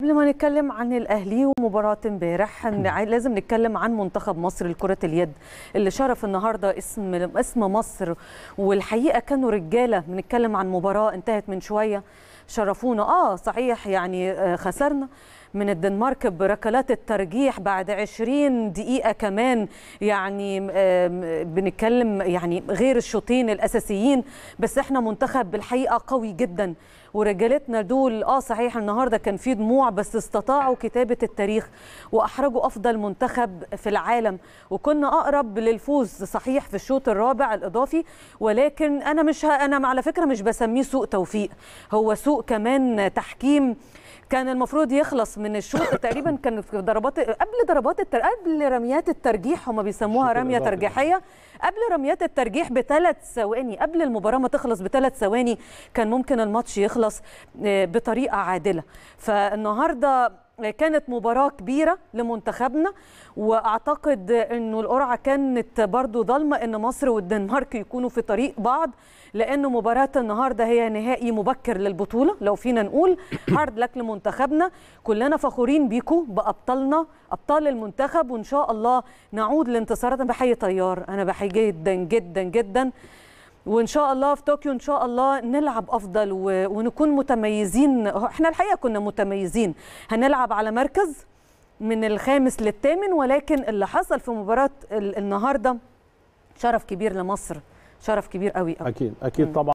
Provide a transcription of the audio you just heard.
قبل ما نتكلم عن الاهلي ومباراه امبارح لازم نتكلم عن منتخب مصر لكره اليد اللي شرف النهارده اسم اسم مصر والحقيقه كانوا رجاله بنتكلم عن مباراه انتهت من شويه شرفونا اه صحيح يعني آه، خسرنا من الدنمارك بركلات الترجيح بعد 20 دقيقة كمان يعني بنتكلم يعني غير الشوطين الأساسيين بس احنا منتخب بالحقيقة قوي جدا ورجالتنا دول اه صحيح النهارده كان في دموع بس استطاعوا كتابه التاريخ واحرجوا افضل منتخب في العالم وكنا اقرب للفوز صحيح في الشوط الرابع الاضافي ولكن انا مش انا على فكره مش بسميه سوء توفيق هو سوء كمان تحكيم كان المفروض يخلص من الشوط تقريبا كان في ضربات قبل ضربات التر... قبل رميات الترجيح هم بيسموها رميه ترجيحيه قبل رميات الترجيح بثلاث ثواني قبل المباراه ما تخلص بثلاث ثواني كان ممكن الماتش يخلص آه، بطريقه عادله فالنهارده كانت مباراة كبيرة لمنتخبنا وأعتقد أنه القرعة كانت برضو ظلمة أن مصر والدنمارك يكونوا في طريق بعض لأن مباراة النهاردة هي نهائي مبكر للبطولة لو فينا نقول هارد لك لمنتخبنا كلنا فخورين بيكو بأبطالنا أبطال المنتخب وإن شاء الله نعود لانتصاراتنا بحي طيار أنا بحيي جدا جدا جدا وان شاء الله في طوكيو ان شاء الله نلعب افضل ونكون متميزين احنا الحقيقه كنا متميزين هنلعب على مركز من الخامس للثامن ولكن اللي حصل في مباراه النهارده شرف كبير لمصر شرف كبير قوي, قوي. اكيد اكيد طبعا